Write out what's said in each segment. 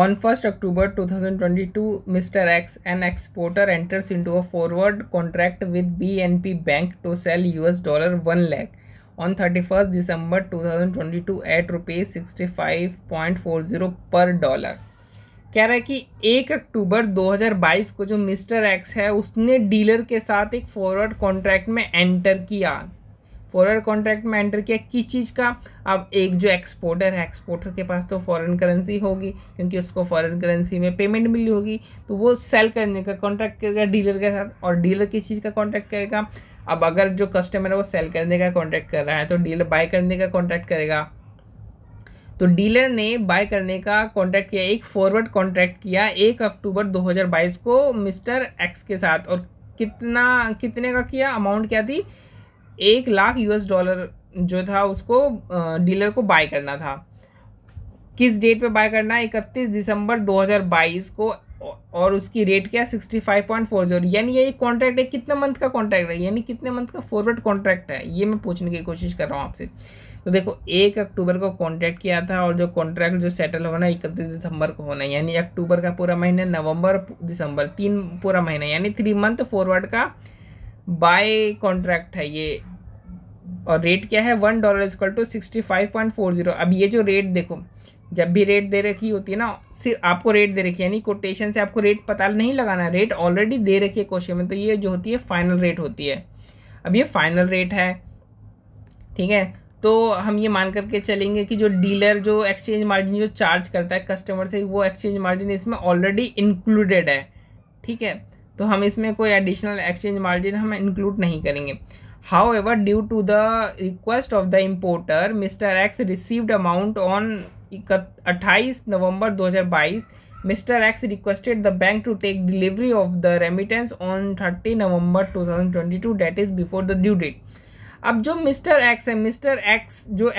On 1st October 2022, Mr. X, an exporter, enters into a forward contract with BNP Bank to sell US dollar 1 lakh on 31st December 2022 at rupees sixty five point four zero पर dollar कह रहा है कि एक अक्टूबर 2022 को जो mister X है उसने डीलर के साथ एक फॉरवर्ड कॉन्ट्रैक्ट में एंटर किया फॉरवर्ड कॉन्ट्रैक्ट में एंटर किया किस चीज़ का अब एक जो एक्सपोर्टर है एक्सपोर्टर के पास तो फॉरेन करेंसी होगी क्योंकि उसको फॉरेन करेंसी में पेमेंट मिली होगी तो वो सेल करने का कॉन्ट्रैक्ट करेगा डीलर के साथ और डीलर किस चीज़ का कॉन्ट्रैक्ट करेगा अब अगर जो कस्टमर है वो सेल करने का कॉन्ट्रैक्ट कर रहा है तो डीलर बाय करने का कॉन्ट्रैक्ट करेगा तो डीलर ने बाय करने का कॉन्ट्रैक्ट किया एक फॉरवर्ड कॉन्ट्रैक्ट किया एक अक्टूबर 2022 को मिस्टर एक्स के साथ और कितना कितने का किया अमाउंट क्या थी एक लाख यूएस डॉलर जो था उसको डीलर को बाय करना था किस डेट पे बाय करना है इकतीस दिसंबर 2022 को और उसकी रेट क्या sixty five point four zero यानी ये कॉन्ट्रैक्ट है कितने मंथ का कॉन्ट्रैक्ट है यानी कितने मंथ का फॉरवर्ड कॉन्ट्रैक्ट है ये मैं पूछने की कोशिश कर रहा हूँ आपसे तो देखो एक अक्टूबर को कॉन्ट्रैक्ट किया था और जो कॉन्ट्रैक्ट जो सेटल होना है इकतीस दिसंबर को होना है यानी अक्टूबर का पूरा महीना नवंबर दिसंबर तीन पूरा महीना यानी थ्री मंथ फॉरवर्ड का बाय कॉन्ट्रैक्ट है ये और रेट क्या है one dollar is equal to sixty five point four zero अब ये जो रेट देखो जब भी रेट दे रखी होती है ना सिर्फ आपको रेट दे रखी है यानी कोटेशन से आपको रेट पता नहीं लगाना रेट ऑलरेडी दे रखी है क्वेश्चन में तो ये जो होती है फाइनल रेट होती है अब ये फाइनल रेट है ठीक है तो हम ये मान करके चलेंगे कि जो डीलर जो एक्सचेंज मार्जिन जो चार्ज करता है कस्टमर से वो एक्सचेंज मार्जिन इसमें ऑलरेडी इंक्लूडेड है ठीक है तो हम इसमें कोई एडिशनल एक्सचेंज मार्जिन हम इंक्लूड नहीं करेंगे however due to the request of the importer mister X received amount on अट्ठाईस November 2022 mister X requested the bank to take delivery of the remittance on thirty November to date is before the due date अब जो mister X है mister X जो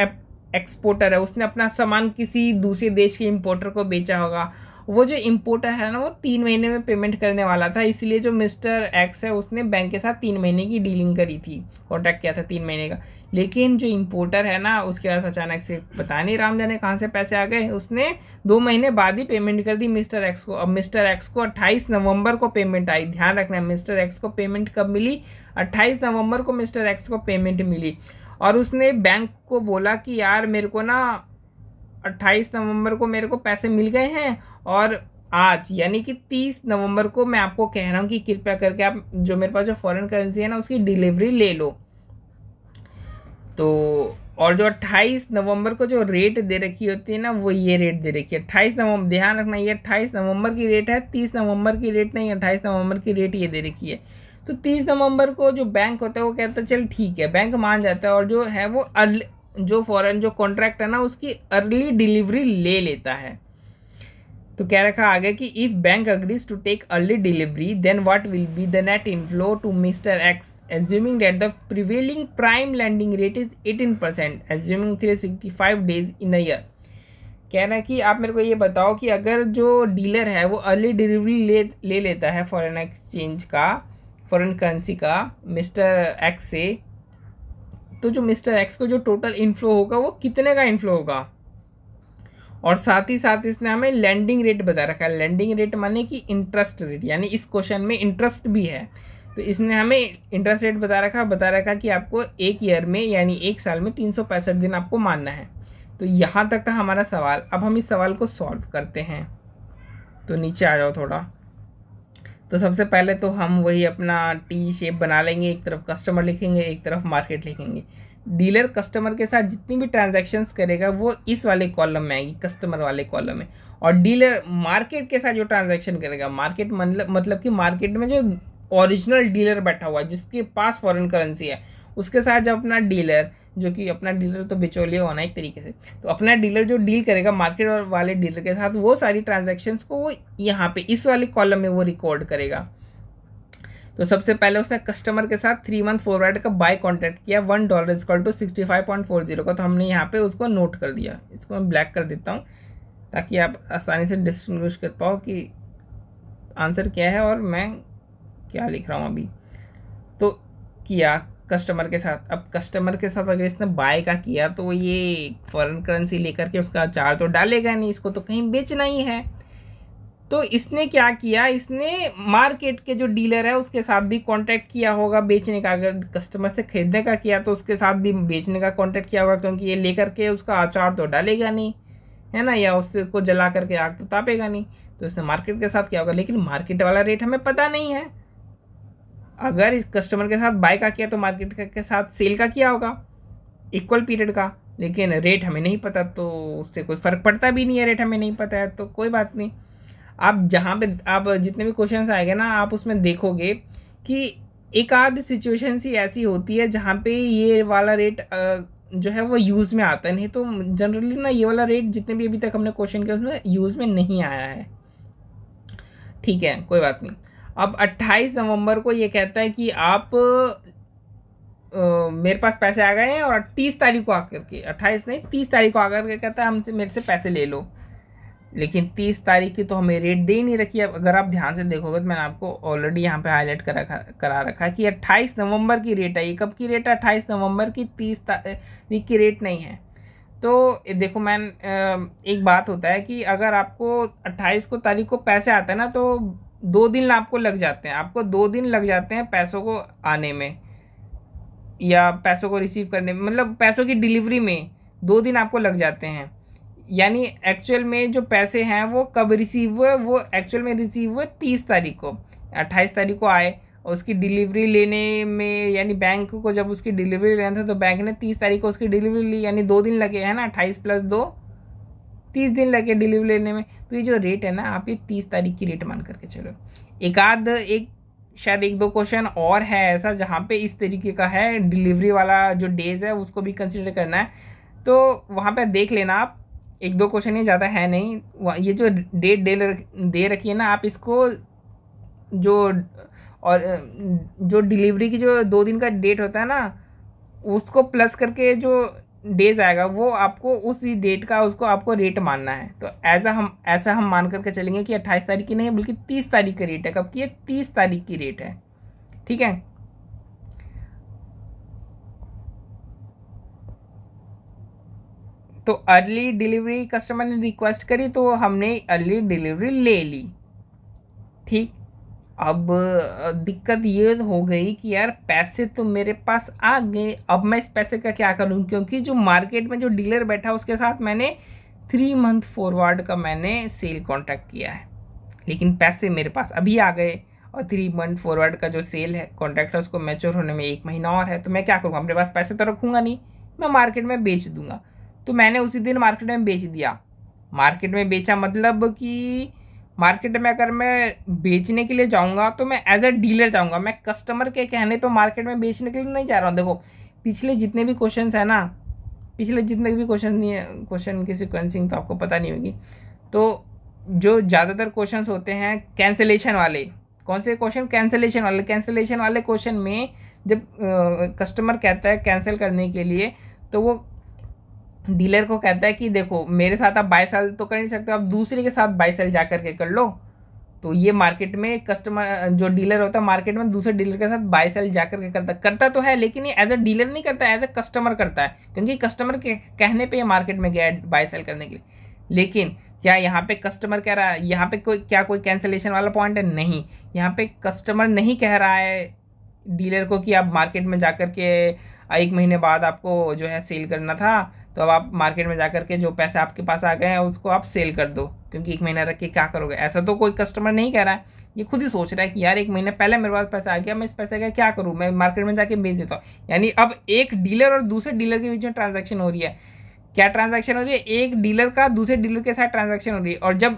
exporter है उसने अपना सामान किसी दूसरे देश के इम्पोर्टर को बेचा होगा वो जो इम्पोर्टर है ना वो तीन महीने में पेमेंट करने वाला था इसलिए जो मिस्टर एक्स है उसने बैंक के साथ तीन महीने की डीलिंग करी थी कॉन्ट्रैक्ट किया था तीन महीने का लेकिन जो इम्पोर्टर है ना उसके पास अचानक से पता नहीं राम जाने कहाँ से पैसे आ गए उसने दो महीने बाद ही पेमेंट कर दी मिस्टर एक्स को अब मिस्टर एक्स को 28 नवंबर को पेमेंट आई ध्यान रखना मिस्टर एक्स को पेमेंट कब मिली 28 नवंबर को मिस्टर एक्स को पेमेंट मिली और उसने बैंक को बोला कि यार मेरे को ना 28 नवंबर को मेरे को पैसे मिल गए हैं और आज यानी कि 30 नवंबर को मैं आपको कह रहा हूँ कि कृपया करके आप जो मेरे पास जो फॉरेन करेंसी है ना उसकी डिलीवरी ले लो तो और जो 28 नवंबर को जो रेट दे रखी होती है ना वो ये रेट दे रखी है अट्ठाईस नवंबर ध्यान रखना ये अट्ठाईस नवंबर की रेट है तीस नवंबर की रेट नहीं अट्ठाईस नवंबर की रेट ये दे रखी है तो तीस नवंबर को जो बैंक होता है वो कहता है चल ठीक है बैंक मान जाता है और जो है वो जो फॉरन जो कॉन्ट्रैक्ट है ना उसकी अर्ली डिलीवरी ले लेता है तो क्या रखा आगे कि if bank agrees to take early delivery then what will be the net inflow to mister X prevailing prime lending rate is eighteen percent assuming 18% sixty five days in a year कह रहा है कि आप मेरे को ये बताओ कि अगर जो डीलर है वो अर्ली डिलीवरी ले ले लेता है फॉरेन एक्सचेंज का फॉरेन करेंसी का मिस्टर एक्स से तो जो मिस्टर एक्स को जो टोटल इनफ्लो होगा वो कितने का इनफ्लो होगा और साथ ही साथ इसने हमें लैंडिंग रेट बता रखा है लैंडिंग रेट माने कि इंटरेस्ट रेट यानी इस क्वेश्चन में इंटरेस्ट भी है तो इसने हमें इंटरेस्ट रेट बता रखा बता रखा कि आपको एक ईयर में यानी एक साल में तीन दिन आपको मानना है तो यहाँ तक था हमारा सवाल अब हम इस सवाल को सॉल्व करते हैं तो नीचे आ जाओ थोड़ा तो सबसे पहले तो हम वही अपना टी शेप बना लेंगे एक तरफ कस्टमर लिखेंगे एक तरफ मार्केट लिखेंगे डीलर कस्टमर के साथ जितनी भी ट्रांजैक्शंस करेगा वो इस वाले कॉलम में आएगी कस्टमर वाले कॉलम में और डीलर मार्केट के साथ जो ट्रांजैक्शन करेगा मार्केट मतलब मतलब कि मार्केट में जो ओरिजिनल डीलर बैठा हुआ है जिसके पास फॉरेन करेंसी है उसके साथ जब अपना डीलर जो कि अपना डीलर तो बिचौलिया होना एक तरीके से तो अपना डीलर जो डील करेगा मार्केट और वाले डीलर के साथ वो सारी ट्रांजेक्शन्स को वो यहाँ पे इस वाले कॉलम में वो रिकॉर्ड करेगा तो सबसे पहले उसने कस्टमर के साथ थ्री मंथ फॉरवर्ड का बाय कॉन्टैक्ट किया one dollar is equal to sixty five point four zero का तो हमने यहाँ पे उसको नोट कर दिया इसको मैं ब्लैक कर देता हूँ ताकि आप आसानी से डिस्टिंग्विश कर पाओ कि आंसर क्या है और मैं क्या लिख रहा हूँ अभी तो किया कस्टमर के साथ अब कस्टमर के साथ अगर इसने बाय का किया तो ये फॉरेन करेंसी लेकर के उसका चार्ज तो डालेगा नहीं इसको तो कहीं बेचना ही है तो इसने क्या किया इसने मार्केट के जो डीलर है उसके साथ भी कांटेक्ट किया होगा बेचने का अगर कस्टमर से ख़रीदने का किया तो उसके साथ भी बेचने का कांटेक्ट किया होगा क्योंकि ये लेकर के उसका अचार तो डालेगा नहीं है ना या उसको जला करके आग तो तापेगा नहीं तो इसने मार्केट के साथ क्या होगा लेकिन मार्केट वाला रेट हमें पता नहीं है अगर इस कस्टमर के साथ बाय का किया तो मार्केट के साथ सेल का किया होगा इक्वल पीरियड का लेकिन रेट हमें नहीं पता तो उससे कोई फ़र्क पड़ता भी नहीं है रेट हमें नहीं पता है तो कोई बात नहीं आप जहाँ पे आप जितने भी क्वेश्चन आएंगे ना आप उसमें देखोगे कि एक आध सिचुएशन सी ऐसी होती है जहाँ पे ये वाला रेट जो है वो यूज़ में आता है नहीं तो जनरली ना ये वाला रेट जितने भी अभी तक हमने क्वेश्चन किया उसमें यूज़ में नहीं आया है ठीक है कोई बात नहीं अब 28 नवंबर को ये कहता है कि आप आ, मेरे पास पैसे आ गए हैं और तीस तारीख को आकर के अट्ठाईस नहीं तीस तारीख को आकर के कहता है हमसे मेरे से पैसे ले लो लेकिन तीस तारीख की तो हमें रेट दे ही नहीं रखी अब अगर आप ध्यान से देखोगे तो मैंने आपको ऑलरेडी यहाँ पे हाईलाइट करा करा रखा है कि अट्ठाईस नवंबर की रेट है ये कब की रेट है अट्ठाईस नवंबर की तीस तारीख की रेट नहीं है तो देखो मैन एक बात होता है कि अगर आपको अट्ठाईस को तारीख को पैसे आते हैं ना तो दो दिन आपको लग जाते हैं आपको दो दिन लग जाते हैं पैसों को आने में या पैसों को रिसीव करने में मतलब पैसों की डिलीवरी में दो दिन आपको लग जाते हैं यानी एक्चुअल में जो पैसे हैं वो कब रिसीव हुए वो एक्चुअल में रिसीव हुए तीस तारीख को अट्ठाईस तारीख को आए और उसकी डिलीवरी लेने में यानी बैंक को जब उसकी डिलीवरी लेना था तो बैंक ने तीस तारीख को उसकी डिलीवरी ली यानी दो दिन लगे हैं ना अट्ठाईस प्लस दो तीस दिन लगे डिलीवरी लेने में तो ये जो रेट है ना आप ये तीस तारीख की रेट मान करके चलो एक आध एक शायद एक दो क्वेश्चन और है ऐसा जहाँ पे इस तरीके का है डिलीवरी वाला जो डेज है उसको भी कंसिडर करना है तो वहाँ पर देख लेना आप एक दो क्वेश्चन ये ज़्यादा है नहीं ये जो डेट डे दे रखी है ना आप इसको जो और जो डिलीवरी की जो दो दिन का डेट होता है ना उसको प्लस करके जो डेज आएगा वो आपको उस डेट का उसको आपको रेट मानना है तो ऐसा हम ऐसा हम मान करके चलेंगे कि अट्ठाईस तारीख की नहीं बल्कि तीस तारीख का रेट है कब की है तीस तारीख की रेट है ठीक है तो अर्ली डिलीवरी कस्टमर ने रिक्वेस्ट करी तो हमने अर्ली डिलीवरी ले ली ठीक अब दिक्कत ये हो गई कि यार पैसे तो मेरे पास आ गए अब मैं इस पैसे का क्या करूँ क्योंकि जो मार्केट में जो डीलर बैठा उसके साथ मैंने थ्री मंथ फॉरवर्ड का मैंने सेल कॉन्ट्रैक्ट किया है लेकिन पैसे मेरे पास अभी आ गए और थ्री मंथ फॉरवर्ड का जो सेल है कॉन्ट्रैक्ट है उसको मैच्योर होने में एक महीना और है तो मैं क्या करूँगा अपने पास पैसे तो रखूँगा नहीं मैं मार्केट में बेच दूँगा तो मैंने उसी दिन मार्केट में बेच दिया मार्केट में बेचा मतलब कि मार्केट में अगर मैं बेचने के लिए जाऊँगा तो मैं एज ए डीलर जाऊँगा मैं कस्टमर के कहने पर मार्केट में बेचने के लिए नहीं जा रहा हूँ देखो पिछले जितने भी क्वेश्चन है ना पिछले जितने भी क्वेश्चन नहीं है क्वेश्चन की सिक्वेंसिंग तो आपको पता नहीं होगी तो जो ज़्यादातर क्वेश्चन होते हैं कैंसिलेशन वाले कौन से क्वेश्चन कैंसिलेशन वाले कैंसिलेशन वाले क्वेश्चन में जब कस्टमर कहता है कैंसिल करने के लिए तो वो डीलर को कहता है कि देखो मेरे साथ आप बाय सेल तो कर नहीं सकते आप दूसरे के साथ बाय सेल जा करके कर लो तो ये मार्केट में कस्टमर जो डीलर होता है मार्केट में दूसरे डीलर के साथ बाय सेल जा करके करता करता तो है लेकिन ये एज अ डीलर नहीं करता एज अ कस्टमर करता है क्योंकि कस्टमर के कहने पर यह मार्केट में गया बाय सेल करने के लिए लेकिन क्या यहाँ पे कस्टमर कह रहा है यहाँ पे कोई क्या कोई कैंसिलेशन वाला पॉइंट है नहीं यहाँ पे कस्टमर नहीं कह रहा है डीलर को कि आप मार्केट में जा कर के एक महीने बाद आपको जो है सेल करना था तो अब आप मार्केट में जा कर के जो पैसे आपके पास आ गए हैं उसको आप सेल कर दो क्योंकि एक महीना रख के क्या करोगे ऐसा तो कोई कस्टमर नहीं कह रहा है ये खुद ही सोच रहा है कि यार एक महीने पहले मेरे पास पैसा आ गया मैं इस पैसे का क्या करूँ मैं मार्केट में जाके बेच देता हूँ यानी अब एक डीलर और दूसरे डीलर के बीच में ट्रांजेक्शन हो रही है क्या ट्रांजेक्शन हो रही है एक डीलर का दूसरे डीलर के साथ ट्रांजेक्शन हो रही है और जब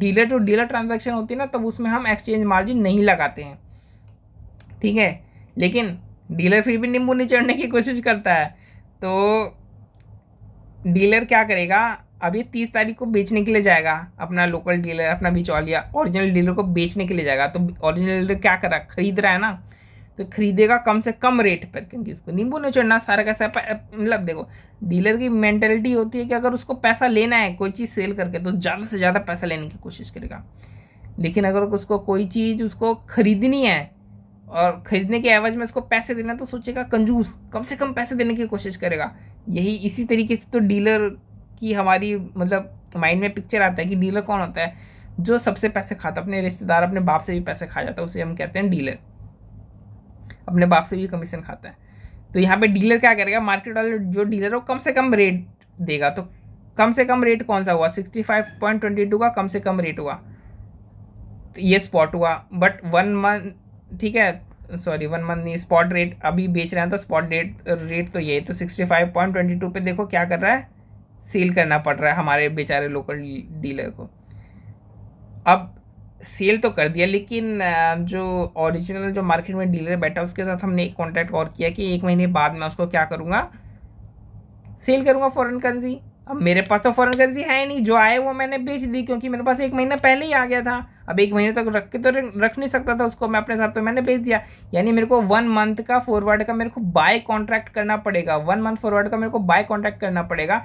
डीलर टू डीलर ट्रांजेक्शन होती है ना तब उसमें हम एक्सचेंज मार्जिन नहीं लगाते हैं ठीक है लेकिन डीलर फिर भी नींबू नहीं चढ़ने की कोशिश करता है तो डीलर क्या करेगा अभी तीस तारीख को बेचने के लिए जाएगा अपना लोकल डीलर अपना बिचौलिया ओरिजिनल डीलर को बेचने के लिए जाएगा तो ओरिजिनल डीलर क्या कर रहा है खरीद रहा है ना तो खरीदेगा कम से कम रेट पर क्योंकि उसको नींबू नहीं चढ़ना सारा का मतलब देखो डीलर की मैंटेलिटी होती है कि अगर उसको पैसा लेना है कोई चीज़ सेल करके तो ज़्यादा से ज़्यादा पैसा लेने की कोशिश करेगा लेकिन अगर उसको कोई चीज़ उसको खरीदनी है और ख़रीदने के एवज में उसको पैसे देना तो सोचेगा कंजूस कम से कम पैसे देने की कोशिश करेगा यही इसी तरीके से तो डीलर की हमारी मतलब माइंड में पिक्चर आता है कि डीलर कौन होता है जो सबसे पैसे खाता अपने रिश्तेदार अपने बाप से भी पैसे खा जाता है उसे हम कहते हैं डीलर अपने बाप से भी कमीशन खाता है तो यहाँ पे डीलर क्या करेगा मार्केट वाले जो डीलर हो कम से कम रेट देगा तो कम से कम रेट कौन सा हुआ sixty five point twenty two का कम से कम रेट हुआ तो ये स्पॉट हुआ बट वन मंथ ठीक है सॉरी वन मंथ नहीं स्पॉट रेट अभी बेच रहे हैं तो स्पॉट रेट रेट तो ये तो sixty five point twenty two पर देखो क्या कर रहा है सेल करना पड़ रहा है हमारे बेचारे लोकल डीलर को अब सेल तो कर दिया लेकिन जो ओरिजिनल जो मार्केट में डीलर बैठा उसके साथ हमने एक कॉन्टैक्ट और किया कि एक महीने बाद मैं उसको क्या करूँगा सेल करूँगा फ़ॉरन करेंसी अब मेरे पास तो फॉरन करेंसी है नहीं जो आए वो मैंने बेच दी क्योंकि मेरे पास एक महीना पहले ही आ गया था अब एक महीने तक रख के तो रख नहीं सकता था उसको मैं अपने साथ तो मैंने बेच दिया यानी मेरे को वन मंथ का फॉरवर्ड का मेरे को बाय कॉन्ट्रैक्ट करना पड़ेगा वन मंथ फॉरवर्ड का मेरे को बाय कॉन्ट्रैक्ट करना पड़ेगा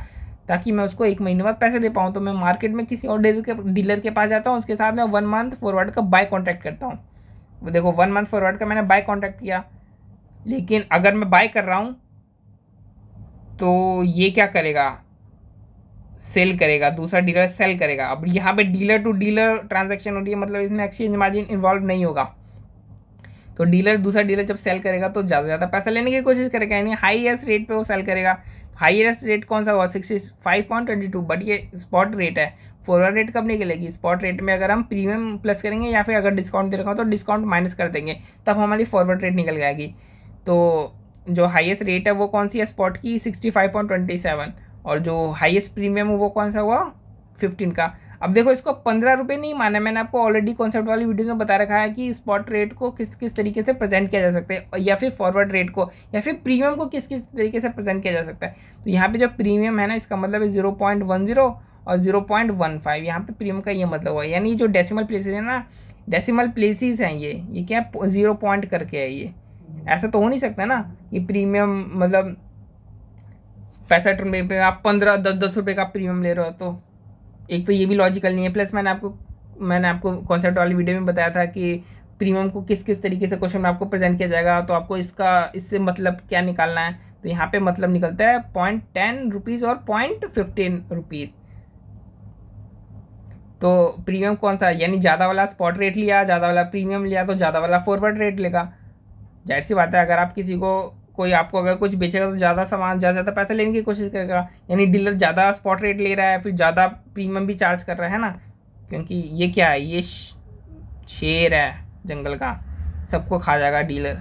ताकि मैं उसको एक महीने बाद पैसे दे पाऊँ तो मैं मार्केट में किसी और डीलर के डीलर के पास जाता हूँ उसके साथ मैं वन मंथ फॉरवर्ड का बाय कॉन्ट्रैक्ट करता हूँ वो देखो वन मंथ फॉरवर्ड का मैंने बाय कॉन्ट्रैक्ट किया लेकिन अगर मैं बाय कर रहा हूँ तो ये क्या करेगा सेल करेगा दूसरा डीलर सेल करेगा अब यहाँ पे डीलर टू डीलर ट्रांजैक्शन हो रही है मतलब इसमें एक्सचेंज मार्जिन इन्वॉल्व नहीं होगा तो डीलर दूसरा डीलर जब सेल करेगा तो ज़्यादा से ज़्यादा पैसा लेने की कोशिश करेगा यानी हाईएस्ट रेट पे वो सेल करेगा हाईएस्ट रेट कौन सा हुआ sixty five point twenty two but ये स्पॉट रेट है फॉरवर्ड रेट कब निकलेगी स्पॉट रेट में अगर हम प्रीमियम प्लस करेंगे या फिर अगर डिस्काउंट दे रखा हो तो डिस्काउंट माइनस कर देंगे तब हमारी फॉरवर्ड रेट निकल जाएगी तो जो हाइएस्ट रेट है वो कौन सी है स्पॉट की sixty five point twenty seven और जो हाईएस्ट प्रीमियम वो कौन सा हुआ फिफ्टीन का अब देखो इसको पंद्रह रुपये नहीं माना मैंने आपको ऑलरेडी कॉन्सेप्ट वाली वीडियो में बता रखा है कि स्पॉट रेट को किस किस तरीके से प्रेजेंट किया जा सकता है या फिर फॉरवर्ड रेट को या फिर प्रीमियम को किस किस तरीके से प्रेजेंट किया जा सकता है तो यहाँ पे जो प्रीमियम है ना इसका मतलब है जीरो पॉइंट वन जीरो और जीरो पॉइंट वन फाइव यहाँ पर प्रीमियम का ये मतलब हुआ यानी जो डेसीमल प्लेसेज है ना डेसीमल प्लेसिस हैं ये ये क्या जीरो पॉइंट करके है ये ऐसा तो हो नहीं सकता ना कि प्रीमियम मतलब पैंसठ रुपये पे आप पंद्रह दस दस रुपये का प्रीमियम ले रहे हो तो एक तो ये भी लॉजिकल नहीं है प्लस मैंने आपको मैंने आपको कॉन्सेप्ट वाली वीडियो में बताया था कि प्रीमियम को किस किस तरीके से क्वेश्चन में आपको प्रेजेंट किया जाएगा तो आपको इसका इससे मतलब क्या निकालना है तो यहाँ पे मतलब निकलता है पॉइंट टेन रुपीज़ और पॉइंट फिफ्टीन रुपीज़ तो प्रीमियम कौन सा यानी ज़्यादा वाला स्पॉट रेट लिया ज़्यादा वाला प्रीमियम लिया तो ज़्यादा वाला फॉरवर्ड रेट लेगा जाहिर सी बात है अगर आप किसी को कोई आपको अगर कुछ बेचेगा तो ज़्यादा सामान ज़्यादा ज़्यादा पैसा लेने की कोशिश करेगा यानी डीलर ज़्यादा स्पॉट रेट ले रहा है फिर ज़्यादा प्रीमियम भी चार्ज कर रहा है ना क्योंकि ये क्या है ये शेर है जंगल का सबको खा जाएगा डीलर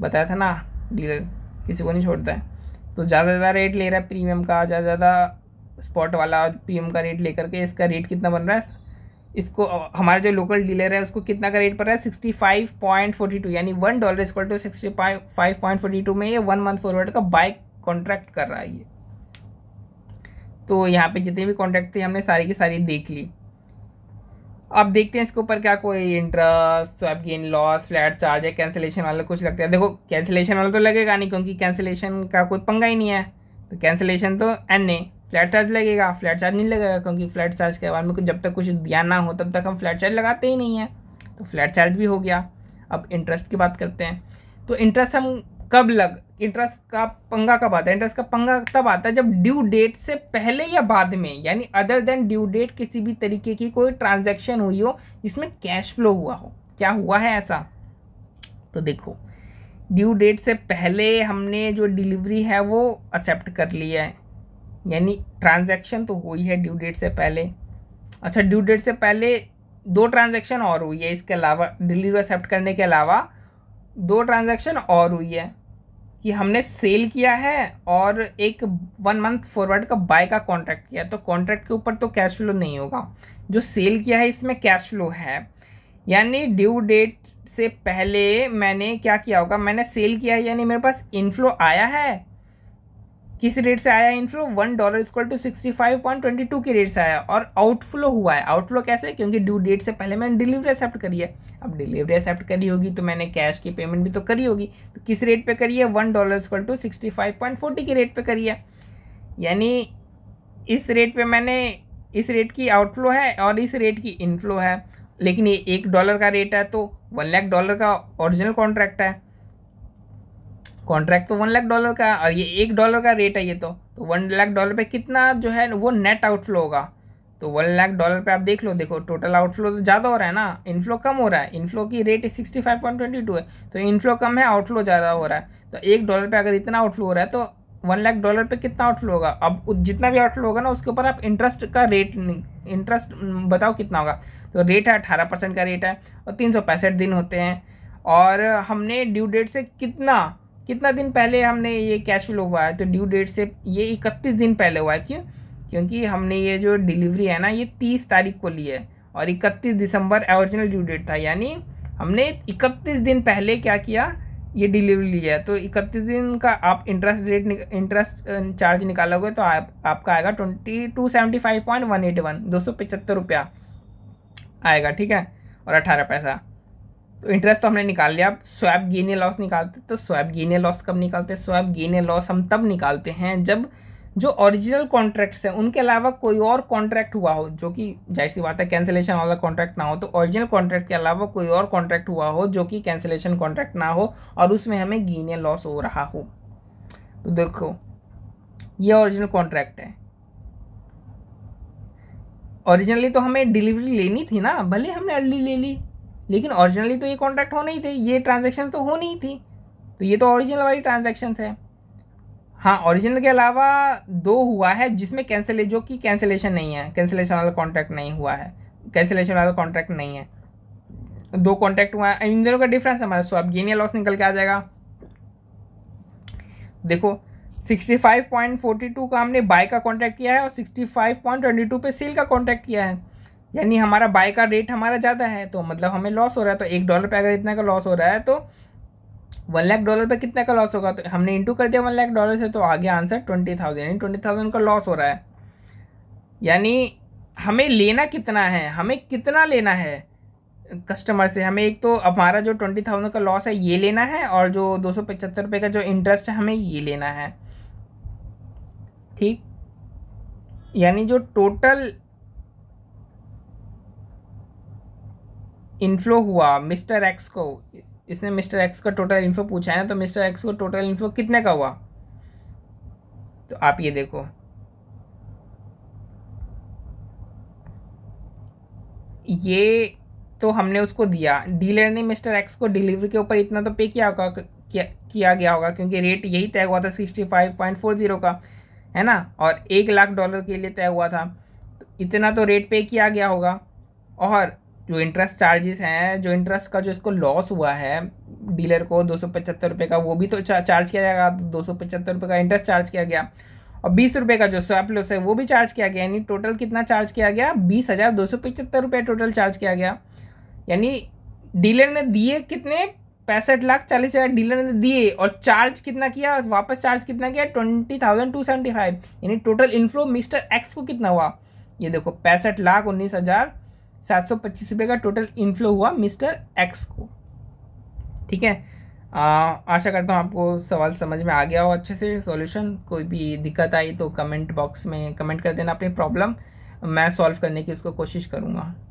बताया था ना डीलर किसी को नहीं छोड़ता है तो ज़्यादा ज़्यादा रेट ले रहा है प्रीमियम का ज़्यादा ज़्यादा स्पॉट वाला प्रीमियम का रेट लेकर के इसका रेट कितना बन रहा है इसको हमारा जो लोकल डीलर है उसको कितना का रेट पड़ रहा है sixty five point forty two यानी वन डॉलर इसको to sixty five point forty two में ये वन मंथ फॉरवर्ड का बाइक कॉन्ट्रैक्ट कर रहा है ये तो यहाँ पे जितने भी कॉन्ट्रैक्ट थे हमने सारी की सारी देख ली अब देखते हैं इसके ऊपर क्या कोई interest swap gain loss flat charge है कैंसिलेशन वाला कुछ लगता है देखो कैंसिलेशन वाला तो लगेगा नहीं क्योंकि कैंसिलेशन का कोई पंगा ही नहीं है तो कैंसिलेशन तो एन नहीं फ्लैट चार्ज लगेगा फ्लैट चार्ज नहीं लगेगा क्योंकि फ्लैट चार्ज के बारे में जब तक कुछ दिया ना हो तब तक हम फ्लैट चार्ज लगाते ही नहीं हैं तो फ्लैट चार्ज भी हो गया अब इंटरेस्ट की बात करते हैं तो इंटरेस्ट हम कब लग इंटरेस्ट का पंगा कब आता है इंटरेस्ट का पंगा तब आता है जब ड्यू डेट से पहले या बाद में यानी अदर देन ड्यू डेट किसी भी तरीके की कोई ट्रांजैक्शन हुई हो जिसमें कैश फ्लो हुआ हो क्या हुआ है ऐसा तो देखो ड्यू डेट से पहले हमने जो डिलीवरी है वो एक्सेप्ट कर लिया है यानी ट्रांजैक्शन तो हुई है ड्यू डेट से पहले अच्छा ड्यू डेट से पहले दो ट्रांजैक्शन और हुई है इसके अलावा डिलीवरी एक्सेप्ट करने के अलावा दो ट्रांजैक्शन और हुई है कि हमने सेल किया है और एक वन मंथ फॉरवर्ड का बाय का कॉन्ट्रैक्ट किया तो कॉन्ट्रैक्ट के ऊपर तो कैश फ्लो नहीं होगा जो सेल किया है इसमें कैश फ्लो है यानी ड्यू डेट से पहले मैंने क्या किया होगा मैंने सेल किया है यानी मेरे पास इनफ्लो आया है किस रेट से आया inflow one dollar equal to sixty five point twenty two की रेट से आया और आउटफ्लो हुआ है आउटफ्लो कैसे क्योंकि ड्यू डेट से पहले मैंने डिलीवरी एक्सेप्ट करी है अब डिलीवरी एक्सेप्ट करी होगी तो मैंने कैश की पेमेंट भी तो करी होगी तो किस रेट पे करी है one dollar equal to sixty five point forty की रेट पे करी है यानी इस रेट पे मैंने इस रेट की आउटफ्लो है और इस रेट की इनफ्लो है लेकिन ये एक डॉलर का रेट है तो वन लाख डॉलर का ओरिजिनल कॉन्ट्रैक्ट है कॉन्ट्रैक्ट तो वन लाख डॉलर का और ये एक डॉलर का रेट है ये तो तो वन लाख डॉलर पे कितना जो है वो नेट आउटफ्लो होगा तो वन लाख डॉलर पे आप देख लो देखो टोटल आउटफ्लो तो ज़्यादा हो रहा है ना इनफ्लो कम हो रहा है इनफ्लो की rate sixty five point twenty two है तो इनफ्लो कम है आउटफ्लो ज़्यादा हो रहा है तो एक डॉलर पे अगर इतना आउटफ्लो हो रहा है तो वन लाख डॉलर पे कितना आउटफ्लो होगा अब जितना भी आउटफ्लो होगा ना उसके ऊपर आप इंटरेस्ट का रेट इंटरेस्ट बताओ कितना होगा तो रेट है अठारह परसेंट का रेट है और तीन सौ पैंसठ दिन होते हैं और हमने ड्यू डेट से कितना कितना दिन पहले हमने ये कैश फ्लो हुआ है तो ड्यू डेट से ये इकतीस दिन पहले हुआ है क्यों क्योंकि हमने ये जो डिलीवरी है ना ये तीस तारीख को ली है और इकतीस दिसंबर ओरिजिनल ड्यू डेट था यानी हमने इकतीस दिन पहले क्या किया ये डिलीवरी लिया है तो इकतीस दिन का आप इंटरेस्ट रेट इंटरेस्ट चार्ज निकालोगे तो आप, आपका आएगा twenty two seventy five point one eight one दो सौ पचहत्तर रुपया आएगा ठीक है और अठारह पैसा तो इंटरेस्ट तो हमने निकाल लिया अब स्वैप या लॉस निकालते तो स्वैप गेन या लॉस कब निकालते स्वैप गेन या लॉस हम तब निकालते हैं जब जो ओरिजिनल कॉन्ट्रैक्ट्स हैं उनके अलावा कोई और कॉन्ट्रैक्ट हुआ हो जो कि जाहिर सी बात है कैंसिलेशन वाला कॉन्ट्रैक्ट ना हो तो ओरिजिनल कॉन्ट्रैक्ट के अलावा कोई और कॉन्ट्रैक्ट हुआ हो जो कि कैंसिलेशन कॉन्ट्रैक्ट ना हो और उसमें हमें या लॉस हो रहा हो तो देखो ये ओरिजिनल कॉन्ट्रैक्ट है ओरिजिनली तो हमें डिलीवरी लेनी थी ना भले हमने अर्ली ले ली लेकिन ऑरिजिनली तो ये कॉन्ट्रैक्ट होने ही थे ये ट्रांजेक्शन तो होनी ही थी तो ये तो ओरिजिनल वाली ट्रांजेक्शन है हाँ ओरिजिनल के अलावा दो हुआ है जिसमें कैंसिल जो कि कैंसिलेशन नहीं है कैंसिलेशन वाला कॉन्ट्रैक्ट नहीं हुआ है कैंसिलेशन वाला कॉन्ट्रैक्ट नहीं है दो कॉन्ट्रैक्ट हुआ है इन दोनों का डिफरेंस हमारा सो अब गेन या लॉस निकल के आ जाएगा देखो 65.42 का हमने बाय का कॉन्ट्रैक्ट किया है और 65.22 पे सेल का कॉन्ट्रैक्ट किया है यानी हमारा बाय का रेट हमारा ज़्यादा है तो मतलब हमें लॉस हो रहा है तो एक डॉलर पे अगर इतना का लॉस हो रहा है तो वन लाख डॉलर पे कितना का लॉस होगा तो हमने इंटू कर दिया वन लाख डॉलर से तो आगे आंसर ट्वेंटी थाउजेंड यानी ट्वेंटी थाउजेंड का लॉस हो रहा है यानी हमें लेना कितना है हमें कितना लेना है कस्टमर से हमें एक तो हमारा जो ट्वेंटी थाउजेंड का लॉस है ये लेना है और जो दो सौ पचहत्तर रुपये का जो इंटरेस्ट है हमें ये लेना है ठीक यानी जो टोटल इनफ्लो हुआ मिस्टर एक्स को इसने मिस्टर एक्स का टोटल इन्फ्लो पूछा है ना तो मिस्टर एक्स को टोटल इन्फ्लो कितने का हुआ तो आप ये देखो ये तो हमने उसको दिया डीलर ने मिस्टर एक्स को डिलीवरी के ऊपर इतना तो पे किया होगा किया, किया गया होगा क्योंकि रेट यही तय हुआ था sixty five point four zero का है ना और एक लाख डॉलर के लिए तय हुआ था तो इतना तो रेट पे किया गया होगा और जो इंटरेस्ट चार्जेस हैं जो इंटरेस्ट का जो इसको लॉस हुआ है डीलर को दो सौ का वो भी तो चार्ज किया जाएगा तो दो सौ का इंटरेस्ट चार्ज किया गया और बीस रुपये का जो स्वैप लॉस है वो भी चार्ज किया गया यानी टोटल कितना चार्ज किया गया बीस हज़ार दो सौ पचहत्तर रुपये टोटल चार्ज किया गया यानी डीलर ने दिए कितने पैंसठ लाख चालीस हज़ार डीलर ने दिए और चार्ज कितना किया वापस चार्ज कितना किया twenty thousand two seventy five यानी टोटल इनफ्लो मिस्टर एक्स को कितना हुआ ये देखो पैंसठ लाख उन्नीस हज़ार सात सौ पच्चीस रुपये का टोटल इनफ्लो हुआ मिस्टर एक्स को ठीक है आ, आशा करता हूँ आपको सवाल समझ में आ गया हो अच्छे से सॉल्यूशन कोई भी दिक्कत आई तो कमेंट बॉक्स में कमेंट कर देना अपनी प्रॉब्लम मैं सॉल्व करने की उसको कोशिश करूँगा